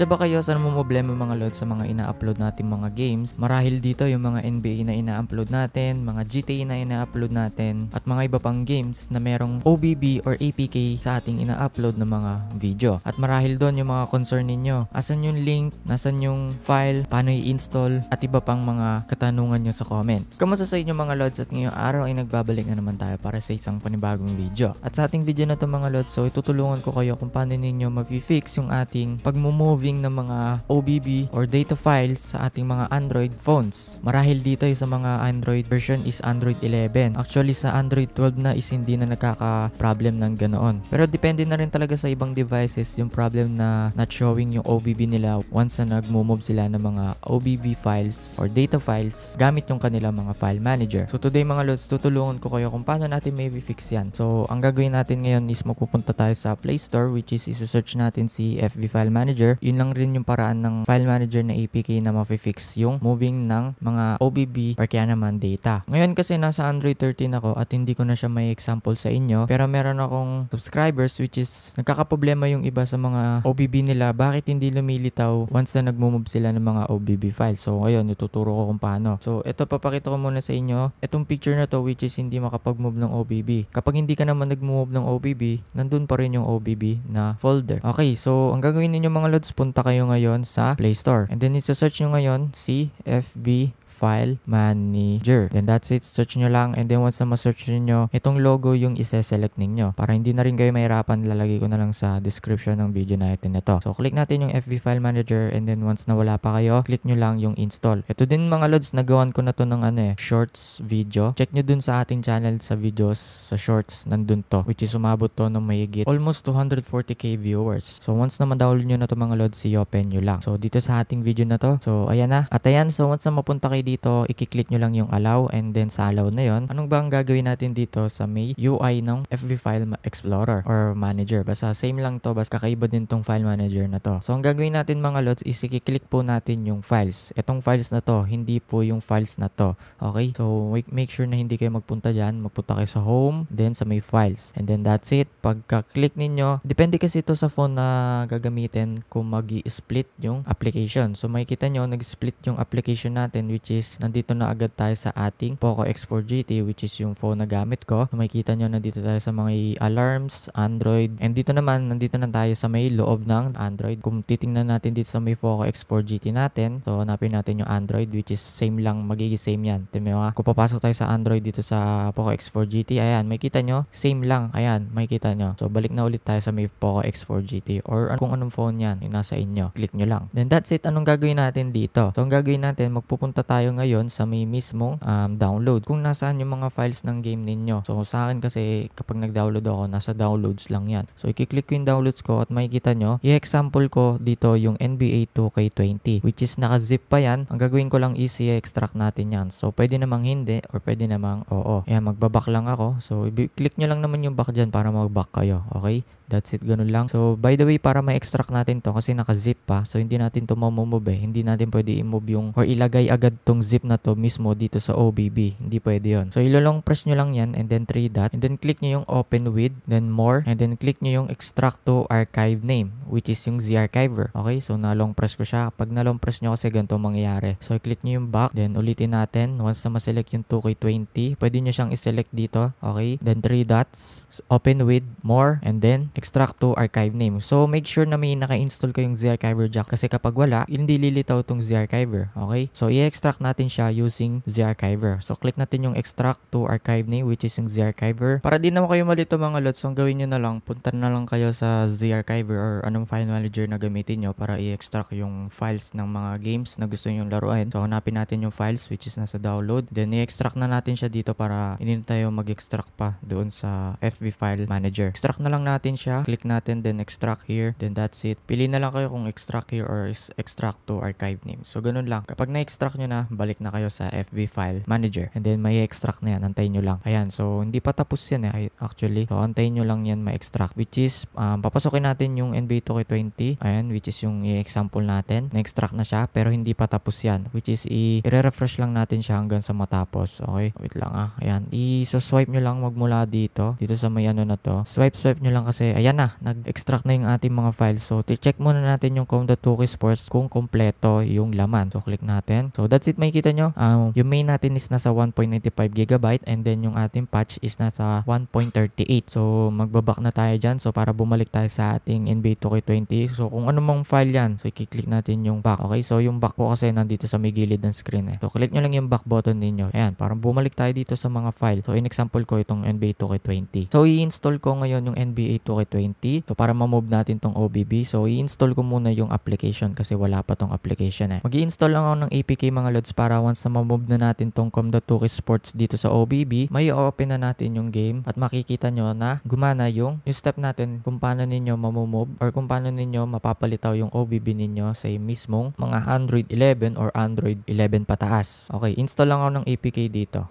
Isa ba kayo sa namumblema mga lods sa mga ina-upload natin mga games? Marahil dito yung mga NBA na ina-upload natin, mga GTA na ina-upload natin, at mga iba pang games na merong OBB or APK sa ating ina-upload na mga video. At marahil doon yung mga concern ninyo. Asan yung link? Nasaan yung file? Paano i-install? At iba pang mga katanungan nyo sa comments. Kamusta sa inyo mga lods at ngayong araw ay nagbabalik na naman tayo para sa isang panibagong video. At sa ating video na to mga lods, so itutulungan ko kayo kung paano ninyo ma-fix yung ating pagmumoving saving ng mga OBB or data files sa ating mga Android phones. Marahil dito sa mga Android version is Android 11. Actually sa Android 12 na is hindi na nagkaka-problem ng ganoon. Pero depende na rin talaga sa ibang devices yung problem na not showing yung OBB nila once na nagmo-move sila ng mga OBB files or data files gamit yung kanilang mga file manager. So today mga lods, tutulungan ko kayo kung paano natin may fix yan. So ang gagawin natin ngayon is magpupunta tayo sa Play Store which is isa-search natin si FB File Manager. Yun lang rin yung paraan ng file manager na APK na mafi-fix yung moving ng mga OBB or kaya naman data. Ngayon kasi nasa Android 13 ako at hindi ko na siya may example sa inyo pero meron akong subscribers which is nagkakaproblema yung iba sa mga OBB nila bakit hindi lumilitaw once na nagmumove sila ng mga OBB files. So ngayon ituturo ko kung paano. So ito papakita ko muna sa inyo. Itong picture na to which is hindi makapag-move ng OBB. Kapag hindi ka naman nag-move ng OBB, nandun pa rin yung OBB na folder. Okay, so ang gagawin ninyo mga lods punta kayo ngayon sa Play Store. And then, isa-search nyo ngayon si FB file manager. Then that's it. Search nyo lang and then once na ma-search nyo, itong logo yung ise-select ninyo. Para hindi na rin kayo mahirapan, lalagay ko na lang sa description ng video natin na to. So click natin yung FB file manager and then once na wala pa kayo, click nyo lang yung install. Ito din mga lods, nagawan ko na to ng ano eh, shorts video. Check nyo dun sa ating channel sa videos, sa shorts, nandun to. Which is umabot to ng mayigit almost 240k viewers. So once na ma-download nyo na to mga lods, i-open nyo lang. So dito sa ating video na to, so ayan na. At ayan, so once na mapunta kayo dito, dito, i-click nyo lang yung allow and then sa allow na yon anong ba ang gagawin natin dito sa may UI ng FB File Explorer or Manager. Basta same lang to, basta kakaiba din tong File Manager na to. So, ang gagawin natin mga lots is i-click po natin yung files. Itong files na to, hindi po yung files na to. Okay? So, make sure na hindi kayo magpunta dyan. Magpunta kayo sa home, then sa may files. And then that's it. Pagka-click ninyo, depende kasi ito sa phone na gagamitin kung mag split yung application. So, makikita nyo, nag-split yung application natin which is is nandito na agad tayo sa ating Poco X4 GT which is yung phone na gamit ko. So, makikita nyo nandito tayo sa mga alarms, Android. And dito naman, nandito na tayo sa may loob ng Android. Kung titingnan natin dito sa may Poco X4 GT natin, so hanapin natin yung Android which is same lang, magiging same yan. Diba? Kung papasok tayo sa Android dito sa Poco X4 GT, ayan, makikita nyo, same lang. Ayan, makikita nyo. So balik na ulit tayo sa may Poco X4 GT or kung anong phone yan, yung nasa inyo. Click nyo lang. Then that's it. Anong gagawin natin dito? So ang gagawin natin, magpupunta tayo ngayon sa may mismo um, download kung nasaan yung mga files ng game ninyo. So sa akin kasi kapag nag-download ako, nasa downloads lang yan. So i-click ko yung downloads ko at makikita nyo, i-example ko dito yung NBA 2K20 which is naka-zip pa yan. Ang gagawin ko lang is i-extract natin yan. So pwede namang hindi or pwede namang oo. Ayan, magbaback lang ako. So i-click nyo lang naman yung back dyan para mag-back kayo. Okay? That's it, ganun lang. So, by the way, para ma-extract natin to kasi naka-zip pa. So, hindi natin to mamomove eh. Hindi natin pwede i-move yung or ilagay agad tong zip na to mismo dito sa OBB. Hindi pwede yon So, ilolong press nyo lang yan and then 3 dot. And then click nyo yung open with, then more, and then click nyo yung extract to archive name which is yung zarchiver. Okay? So, na-long press ko siya. Pag na-long press nyo kasi ganito mangyayari. So, i-click nyo yung back. Then, ulitin natin. Once na ma-select yung 2K20, pwede nyo siyang i-select dito. Okay? Then, 3 dots. Open with, more, and then extract to archive name. So, make sure na may naka-install kayong zarchiver jack kasi kapag wala, hindi lilitaw tong zarchiver. Okay? So, i-extract natin siya using zarchiver. So, click natin yung extract to archive name which is yung zarchiver. Para din naman kayo malito mga lots, ang gawin nyo na lang, punta na lang kayo sa zarchiver or anong file manager na gamitin nyo para i-extract yung files ng mga games na gusto nyo laruan. So, hanapin natin yung files which is nasa download. Then, i-extract na natin siya dito para hindi tayo mag-extract pa doon sa FB file manager. Extract na lang natin siya siya. Click natin, then extract here, then that's it. Pili na lang kayo kung extract here or extract to archive name. So, ganun lang. Kapag na-extract nyo na, balik na kayo sa FB file manager. And then, may extract na yan. Antayin nyo lang. Ayan. So, hindi pa tapos yan eh, actually. So, antayin nyo lang yan ma-extract. Which is, um, papasokin natin yung NBA 2K20. Ayan, which is yung i-example natin. Na-extract na siya, pero hindi pa tapos yan. Which is, i-refresh lang natin siya hanggang sa matapos. Okay? Wait lang ah. Ayan. I-swipe nyo lang magmula dito. Dito sa may ano na to. Swipe, swipe nyo lang kasi ayan na, nag-extract na yung ating mga files. So, check muna natin yung Comdatuki Sports kung kompleto yung laman. So, click natin. So, that's it, makikita nyo. Um, yung main natin is nasa 1.95GB and then yung ating patch is nasa 1.38. So, magbaback na tayo dyan. So, para bumalik tayo sa ating NBA 2K20. So, kung ano mang file yan, so, i-click natin yung back. Okay, so yung back ko kasi nandito sa may gilid ng screen eh. So, click nyo lang yung back button ninyo. Ayan, parang bumalik tayo dito sa mga file. So, in example ko itong NBA 2K20. So, i-install ko ngayon yung NBA 2K 20. So para ma-move natin tong OBB, so i-install ko muna yung application kasi wala pa tong application eh. Mag-i-install lang ako ng APK mga lods para once na ma-move na natin tong Com.2 Sports dito sa OBB, may open na natin yung game at makikita nyo na gumana yung, yung step natin kung paano ninyo mamove or kung paano ninyo mapapalitaw yung OBB ninyo sa mismong mga Android 11 or Android 11 pataas. Okay, install lang ako ng APK dito.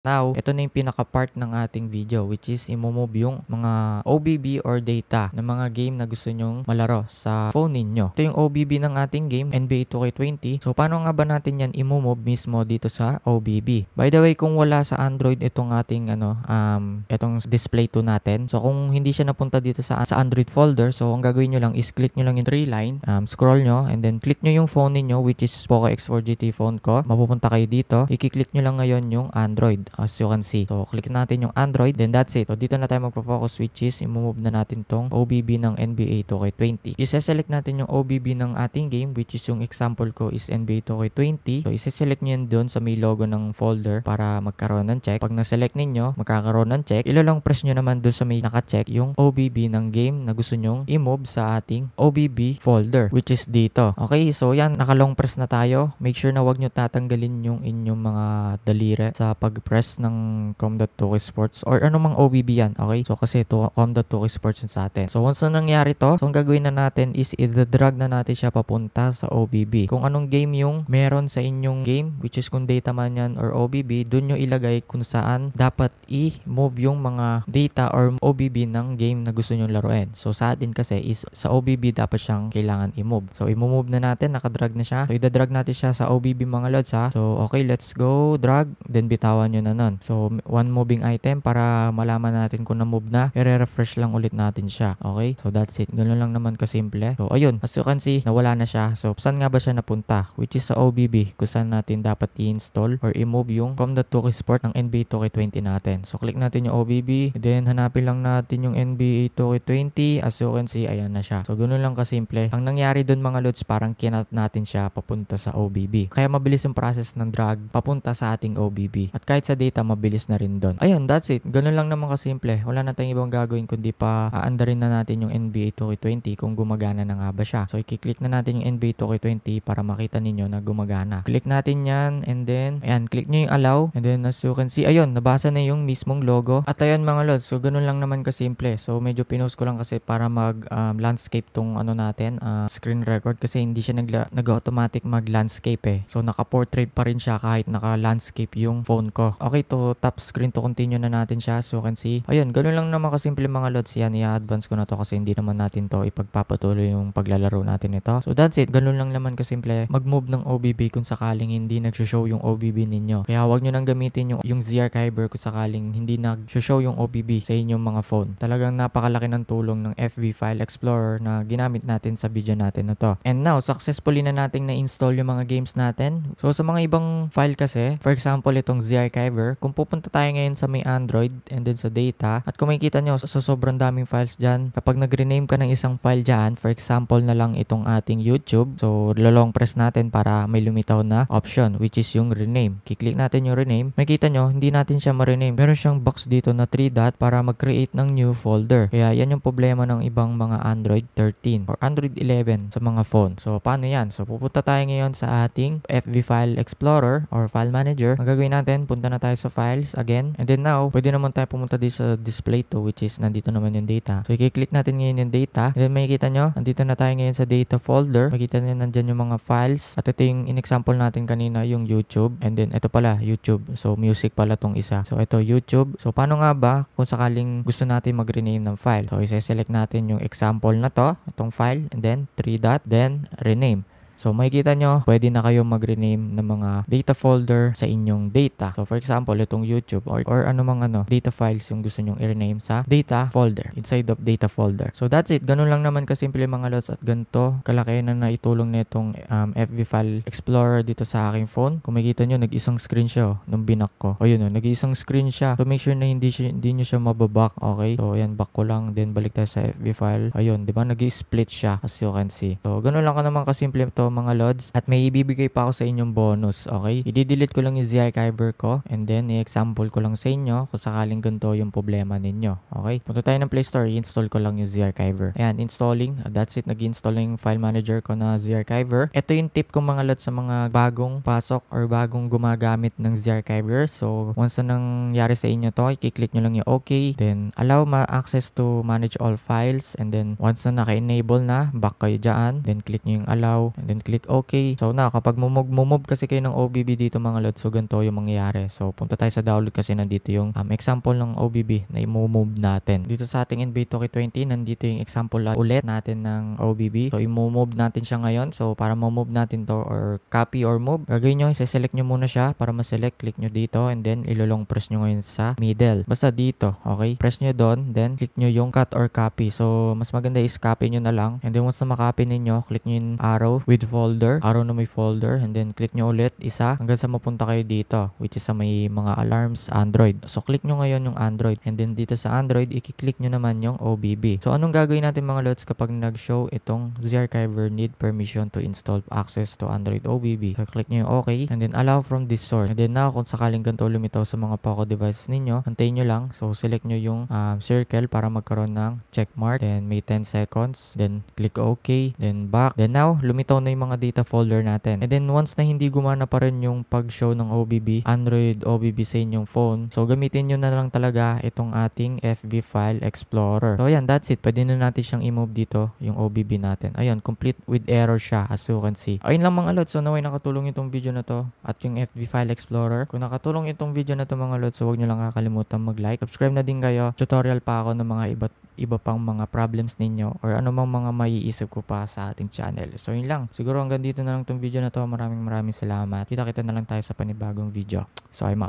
Now, ito na yung pinaka-part ng ating video which is imomove yung mga OBB or data ng mga game na gusto nyong malaro sa phone ninyo. Ito yung OBB ng ating game, NBA 2K20. So, paano nga ba natin yan imomove mismo dito sa OBB? By the way, kung wala sa Android itong ating ano, um, itong display to natin. So, kung hindi siya napunta dito sa, sa Android folder, so ang gagawin nyo lang is click nyo lang yung three line, um, scroll nyo, and then click nyo yung phone ninyo which is Poco X4 GT phone ko. Mapupunta kayo dito. I-click nyo lang ngayon yung Android as you can see. So, click natin yung Android, then that's it. So, dito na tayo magpo-focus which is, imove na natin tong OBB ng NBA 2K20. Isa-select natin yung OBB ng ating game which is yung example ko is NBA 2K20. So, isa-select nyo yun doon sa may logo ng folder para magkaroon ng check. Pag na-select ninyo, magkakaroon ng check. Ilalong press nyo naman doon sa may naka-check yung OBB ng game na gusto nyong i-move sa ating OBB folder which is dito. Okay, so yan, nakalong press na tayo. Make sure na wag nyo tatanggalin yung inyong mga daliri sa pag-press press ng Com.2 Sports or anumang OBB yan, okay? So, kasi ito, Com.2 Sports yun sa atin. So, once na nangyari to, so, ang gagawin na natin is i-drag na natin siya papunta sa OBB. Kung anong game yung meron sa inyong game, which is kung data man yan or OBB, dun nyo ilagay kung saan dapat i-move yung mga data or OBB ng game na gusto nyo laruin. So, sa atin kasi is sa OBB dapat siyang kailangan i-move. So, i-move na natin, nakadrag na siya. So, i-drag natin siya sa OBB mga lods ha. So, okay, let's go, drag, then bitawan nyo na na nun. So, one moving item para malaman natin kung na-move na, i-refresh lang ulit natin siya. Okay? So, that's it. Ganun lang naman kasimple. So, ayun. As you can see, nawala na siya. So, saan nga ba siya napunta? Which is sa OBB, kung saan natin dapat i-install or i-move yung Comda COM.2 Sport ng NBA 2K20 natin. So, click natin yung OBB. Then, hanapin lang natin yung NBA 2K20. As you can see, ayan na siya. So, ganun lang kasimple. Ang nangyari dun mga lods, parang kinat natin siya papunta sa OBB. Kaya mabilis yung process ng drag papunta sa ating OBB. At kahit sa data, mabilis na rin doon. Ayun, that's it. Ganun lang naman kasimple. Wala na tayong ibang gagawin kundi pa aandarin na natin yung NBA 2K20 kung gumagana na nga ba siya. So, i-click na natin yung NBA 2K20 para makita ninyo na gumagana. Click natin yan and then, ayan, click nyo yung allow and then as you can see, ayun, nabasa na yung mismong logo. At ayun mga lods, so ganun lang naman kasimple. So, medyo pinost ko lang kasi para mag um, landscape tong ano natin, uh, screen record kasi hindi siya nag-automatic mag-landscape eh. So, naka-portrait pa rin siya kahit naka-landscape yung phone ko. Okay Okay, to tap screen to continue na natin siya. So you can see, ayun, ganoon lang naman kasimple mga lods yan. I-advance ko na to kasi hindi naman natin to ipagpapatuloy yung paglalaro natin ito. So that's it, ganoon lang naman kasimple. Mag-move ng OBB kung sakaling hindi nag-show yung OBB ninyo. Kaya huwag nyo nang gamitin yung, yung Z-Archiver kung sakaling hindi nag-show yung OBB sa inyong mga phone. Talagang napakalaki ng tulong ng FV File Explorer na ginamit natin sa video natin na to. And now, successfully na nating na-install yung mga games natin. So sa mga ibang file kasi, for example, itong Z-Archiver, Driver, kung pupunta tayo ngayon sa may Android and then sa data, at kung makikita nyo, sa so sobrang daming files dyan, kapag nag-rename ka ng isang file dyan, for example na lang itong ating YouTube, so lolong press natin para may lumitaw na option, which is yung rename. Kiklik natin yung rename, makikita nyo, hindi natin siya ma-rename. Meron siyang box dito na 3 dot para mag-create ng new folder. Kaya yan yung problema ng ibang mga Android 13 or Android 11 sa mga phone. So, paano yan? So, pupunta tayo ngayon sa ating FV File Explorer or File Manager. Ang gagawin natin, punta na tayo tayo sa files again. And then now, pwede naman tayo pumunta dito sa display to which is nandito naman yung data. So i-click natin ngayon yung data. And then makikita nyo, nandito na tayo ngayon sa data folder. Makikita nyo nandyan yung mga files. At ito yung in-example natin kanina yung YouTube. And then ito pala, YouTube. So music pala tong isa. So ito YouTube. So paano nga ba kung sakaling gusto natin mag-rename ng file? So i-select natin yung example na to, itong file. And then 3 dot, then rename. So makikita nyo, pwede na kayo mag-rename ng mga data folder sa inyong data. So for example, itong YouTube or, or anumang ano, data files yung gusto nyong i-rename sa data folder, inside of data folder. So that's it. Ganun lang naman kasimple mga lods at ganito kalaki na naitulong nitong um, FB File Explorer dito sa aking phone. Kung makikita nyo, nag-isang screen siya oh, nung binak ko. O yun, oh, nag-isang screen siya. So make sure na hindi, siya, hindi nyo siya mababack, okay? So ayan, back ko lang, then balik tayo sa FB File. Ayun, di ba? Nag-split siya as you can see. So ganun lang ka naman kasimple to mga lods. At may ibibigay pa ako sa inyong bonus, okay? I-delete ko lang yung Z-Archiver ko and then i-example ko lang sa inyo kung sakaling ganito yung problema ninyo, okay? Punta tayo ng Play Store, i-install ko lang yung Z-Archiver. Ayan, installing. That's it, nag-install na yung file manager ko na Z-Archiver. Ito yung tip ko mga lods sa mga bagong pasok or bagong gumagamit ng Z-Archiver. So, once na nangyari sa inyo to, i-click nyo lang yung OK. Then, allow ma-access to manage all files. And then, once na naka-enable na, back kayo dyan. Then, click nyo yung allow. And then, and click OK. So na, kapag mumove-move kasi kayo ng OBB dito mga lods, so ganito yung mangyayari. So punta tayo sa download kasi nandito yung um, example ng OBB na i-move natin. Dito sa ating NBTOKI 20, nandito yung example ulit natin ng OBB. So i-move natin siya ngayon. So para ma-move natin to or copy or move, gagawin nyo, isa-select nyo muna siya para ma-select. Click nyo dito and then ilolong press nyo ngayon sa middle. Basta dito, okay? Press nyo doon, then click nyo yung cut or copy. So mas maganda is copy nyo na lang. And then once na makopy ninyo, click nyo yung arrow with with folder, arrow na may folder, and then click nyo ulit isa hanggang sa mapunta kayo dito, which is sa may mga alarms Android. So, click nyo ngayon yung Android, and then dito sa Android, i-click nyo naman yung OBB. So, anong gagawin natin mga lods kapag nag-show itong zarchiver need permission to install access to Android OBB? So, click nyo yung OK, and then allow from this source. And then now, kung sakaling ganito lumitaw sa mga Poco device ninyo, antayin nyo lang. So, select nyo yung um, circle para magkaroon ng check mark. Then, may 10 seconds. Then, click OK. Then, back. Then now, lumitaw na na yung mga data folder natin. And then once na hindi gumana pa rin yung pag-show ng OBB, Android OBB sa inyong phone, so gamitin nyo na lang talaga itong ating FB File Explorer. So ayan, that's it. Pwede na natin siyang i-move dito yung OBB natin. Ayun, complete with error siya as you can see. Ayun lang mga lods. So naway nakatulong itong video na to at yung FB File Explorer. Kung nakatulong itong video na to mga lods, so huwag nyo lang kakalimutan mag-like. Subscribe na din kayo. Tutorial pa ako ng mga iba't iba pang mga problems ninyo or anumang mga maiisip ko pa sa ating channel. So yun lang. So, Siguro hanggang dito na lang tong video na to. Maraming maraming salamat. Kita kita na lang tayo sa panibagong video. So I'm out.